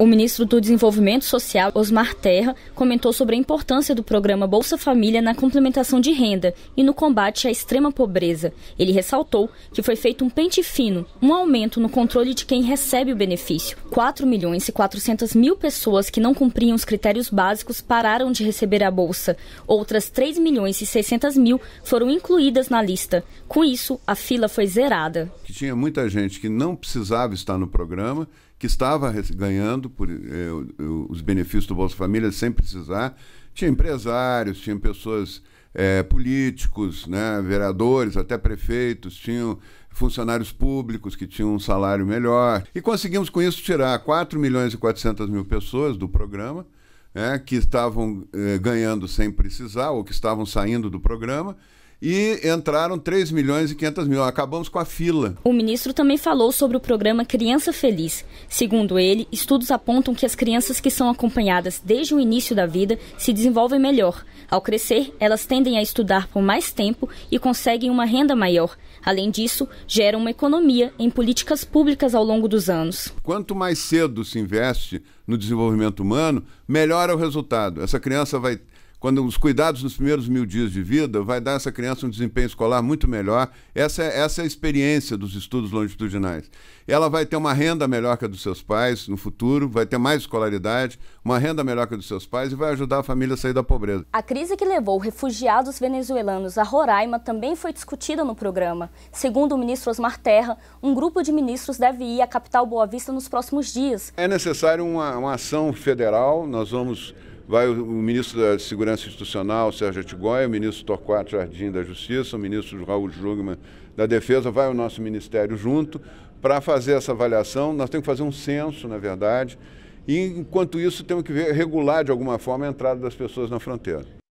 O ministro do Desenvolvimento Social, Osmar Terra, comentou sobre a importância do programa Bolsa Família na complementação de renda e no combate à extrema pobreza. Ele ressaltou que foi feito um pente fino, um aumento no controle de quem recebe o benefício. 4 milhões e 400 mil pessoas que não cumpriam os critérios básicos pararam de receber a bolsa. Outras 3 milhões e 600 mil foram incluídas na lista. Com isso, a fila foi zerada. Tinha muita gente que não precisava estar no programa, que estava ganhando por eh, os benefícios do Bolsa Família sem precisar. Tinha empresários, tinha pessoas, eh, políticos, né, vereadores, até prefeitos, tinham funcionários públicos que tinham um salário melhor. E conseguimos com isso tirar 4 milhões e 400 mil pessoas do programa. É, que estavam eh, ganhando sem precisar ou que estavam saindo do programa e entraram 3 milhões e 500 mil. Acabamos com a fila. O ministro também falou sobre o programa Criança Feliz. Segundo ele, estudos apontam que as crianças que são acompanhadas desde o início da vida se desenvolvem melhor. Ao crescer, elas tendem a estudar por mais tempo e conseguem uma renda maior. Além disso, gera uma economia em políticas públicas ao longo dos anos. Quanto mais cedo se investe no desenvolvimento humano, melhor é o resultado. Essa criança vai quando os cuidados nos primeiros mil dias de vida vai dar essa criança um desempenho escolar muito melhor. Essa é, essa é a experiência dos estudos longitudinais. Ela vai ter uma renda melhor que a dos seus pais no futuro, vai ter mais escolaridade, uma renda melhor que a dos seus pais e vai ajudar a família a sair da pobreza. A crise que levou refugiados venezuelanos a Roraima também foi discutida no programa. Segundo o ministro Osmar Terra, um grupo de ministros deve ir à capital Boa Vista nos próximos dias. É necessário uma, uma ação federal, nós vamos vai o, o ministro da Segurança Institucional, Sérgio Atigoia, o ministro Torquato Jardim da Justiça, o ministro Raul Jungmann da Defesa, vai o nosso ministério junto para fazer essa avaliação. Nós temos que fazer um censo, na verdade, e enquanto isso temos que regular de alguma forma a entrada das pessoas na fronteira.